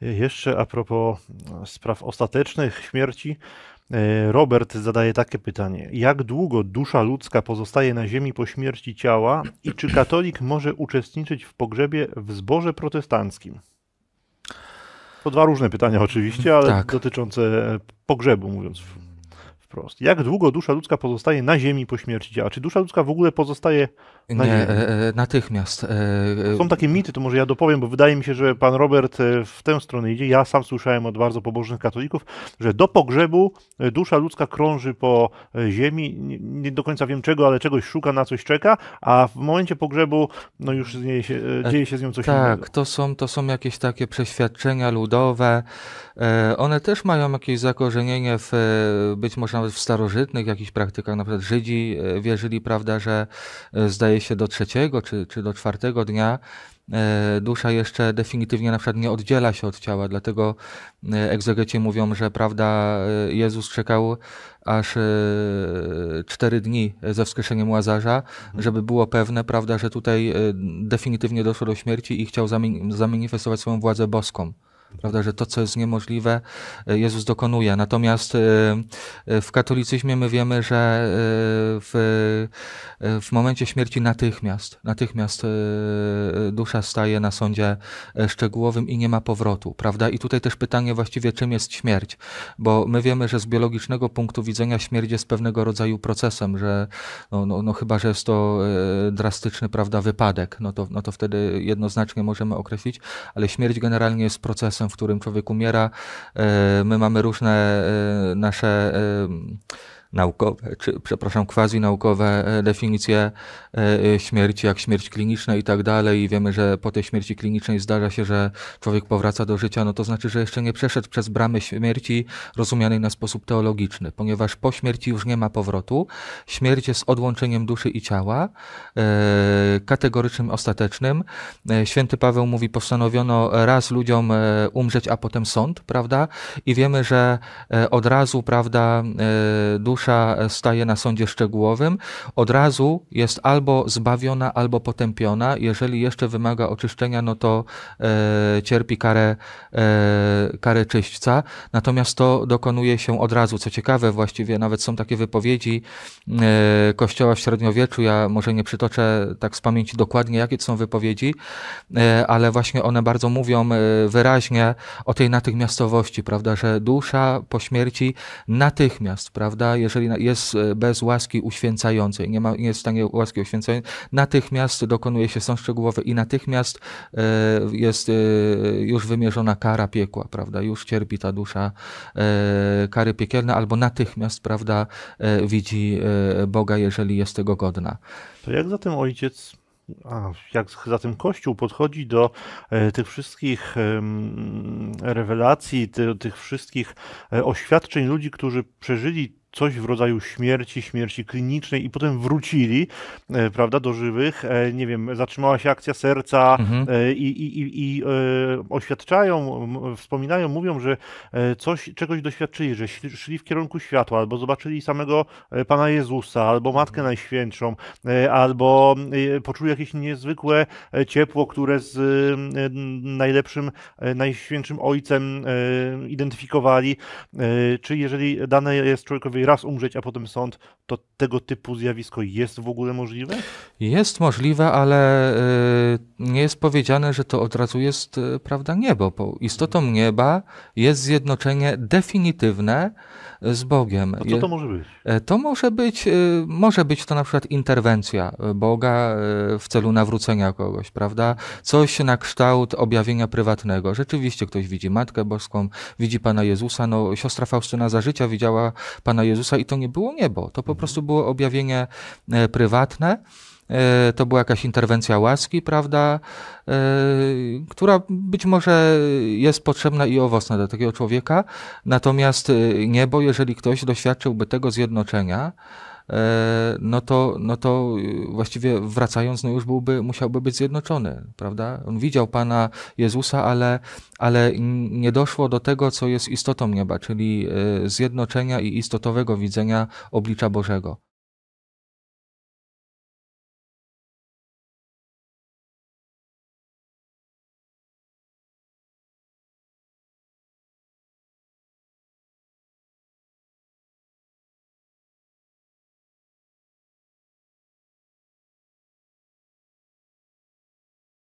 Jeszcze a propos e, spraw ostatecznych, śmierci, e, Robert zadaje takie pytanie: Jak długo dusza ludzka pozostaje na ziemi po śmierci ciała i czy katolik może uczestniczyć w pogrzebie w zborze protestanckim? To dwa różne pytania, oczywiście, ale tak. dotyczące pogrzebu, mówiąc wprost. Jak długo dusza ludzka pozostaje na ziemi po śmierci dzieła? Czy dusza ludzka w ogóle pozostaje na Nie, ziemi? E, e natychmiast. E, e, Są takie mity, to może ja dopowiem, bo wydaje mi się, że pan Robert e, w tę stronę idzie. Ja sam słyszałem od bardzo pobożnych katolików, że do pogrzebu dusza ludzka krąży po ziemi. Nie, nie do końca wiem czego, ale czegoś szuka, na coś czeka, a w momencie pogrzebu no już dzieje się, dzieje się z nią coś tak, innego. Tak, to są, to są jakieś takie przeświadczenia ludowe. One też mają jakieś zakorzenienie w być może nawet w starożytnych jakichś praktykach, na przykład Żydzi e, wierzyli, prawda, że e, zdaje się do trzeciego czy, czy do czwartego dnia e, dusza jeszcze definitywnie na przykład nie oddziela się od ciała, dlatego egzegeci mówią, że prawda Jezus czekał aż cztery dni ze wskrzeszeniem Łazarza, mhm. żeby było pewne, prawda, że tutaj definitywnie doszło do śmierci i chciał zamanifestować swoją władzę boską prawda, że to, co jest niemożliwe, e, Jezus dokonuje. Natomiast e, e, w katolicyzmie my wiemy, że w, w momencie śmierci natychmiast, natychmiast dusza staje na sądzie szczegółowym i nie ma powrotu, prawda? I tutaj też pytanie właściwie, czym jest śmierć? Bo my wiemy, że z biologicznego punktu widzenia śmierć jest pewnego rodzaju procesem, że no, no, no chyba, że jest to drastyczny, prawda, wypadek, no to, no to wtedy jednoznacznie możemy określić, ale śmierć generalnie jest procesem, w którym człowiek umiera. E, my mamy różne e, nasze e, naukowe, czy przepraszam, quasi-naukowe e, definicje e, e, śmierci, jak śmierć kliniczna i tak dalej, i wiemy, że po tej śmierci klinicznej zdarza się, że człowiek powraca do życia, no to znaczy, że jeszcze nie przeszedł przez bramę śmierci rozumianej na sposób teologiczny, ponieważ po śmierci już nie ma powrotu. Śmierć jest odłączeniem duszy i ciała, kategorycznym, ostatecznym. Święty Paweł mówi, postanowiono raz ludziom umrzeć, a potem sąd, prawda? I wiemy, że od razu, prawda, dusza Mateusza e, staje na sądzie szczegółowym, od razu jest albo zbawiona, albo potępiona. Jeżeli jeszcze wymaga oczyszczenia, no to e, cierpi karę, e, karę czyśćca. Natomiast to dokonuje się od razu. Co ciekawe, właściwie nawet są takie wypowiedzi e, Kościoła w średniowieczu. Ja może nie przytoczę tak z pamięci dokładnie, jakie to są wypowiedzi, e, ale właśnie one bardzo mówią e, wyraźnie o tej natychmiastowości, prawda, że dusza po śmierci natychmiast, prawda, jest jeżeli jest e, bez łaski uświęcającej, nie, ma, nie jest w stanie łaski uświęcającej, natychmiast dokonuje się sąd szczegółowy i natychmiast e, jest e, już wymierzona kara piekła, prawda? Już cierpi ta dusza kary piekielne, albo natychmiast, prawda, widzi Boga, jeżeli jest tego godna. To jak zatem ojciec a, jak zatem Kościół podchodzi do e, tych wszystkich e, rewelacji, ty, tych wszystkich e, oświadczeń ludzi, którzy przeżyli coś w rodzaju śmierci, śmierci klinicznej i potem wrócili, e, prawda, do żywych. E, nie wiem, zatrzymała się akcja serca e, mhm. i, i, i, oświadczają, wspominają, mówią, że coś, czegoś doświadczyli, że szli w kierunku światła, albo zobaczyli samego Pana Jezusa, albo Matkę Najświętszą, albo poczuli jakieś niezwykłe ciepło, które z najlepszym, najświętszym Ojcem identyfikowali. Czy jeżeli dane jest człowiekowi sobie raz umrzeć, a potem sąd, to tego typu zjawisko jest w ogóle możliwe? Jest możliwe, ale y, nie jest powiedziane, że to od razu jest y, prawda niebo, bo istotą nieba jest zjednoczenie definitywne y, z Bogiem. A co to może być? E, to może być, może być to na przykład interwencja Boga w celu nawrócenia kogoś, prawda? Coś na kształt objawienia prywatnego. Rzeczywiście ktoś widzi Matkę Boską, widzi Pana Jezusa. No, siostra Faustyna za życia widziała Pana Jezusa i to nie było niebo. To po prostu było objawienie e, prywatne. E, to była jakaś interwencja łaski, prawda, e, która być może jest potrzebna i owocna dla takiego człowieka. Natomiast niebo, jeżeli ktoś doświadczyłby tego zjednoczenia, E, no to, no to y, właściwie wracając, no już byłby, musiałby być zjednoczony, prawda? On widział Pana Jezusa, ale, ale nie doszło do tego, co jest istotą nieba, czyli e, zjednoczenia i istotowego widzenia oblicza Bożego.